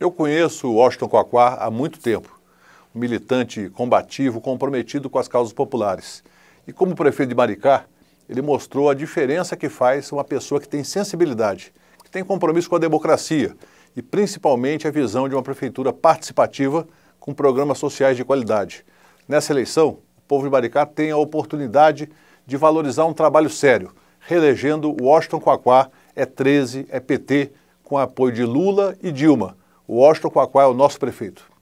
Eu conheço Washington Coacuá há muito tempo, um militante combativo comprometido com as causas populares. E como prefeito de Maricá, ele mostrou a diferença que faz uma pessoa que tem sensibilidade, que tem compromisso com a democracia e principalmente a visão de uma prefeitura participativa com programas sociais de qualidade. Nessa eleição, o povo de Maricá tem a oportunidade de valorizar um trabalho sério, reelegendo Washington Quaquá, é 13, é PT, com apoio de Lula e Dilma. Washington Quaquá é o nosso prefeito.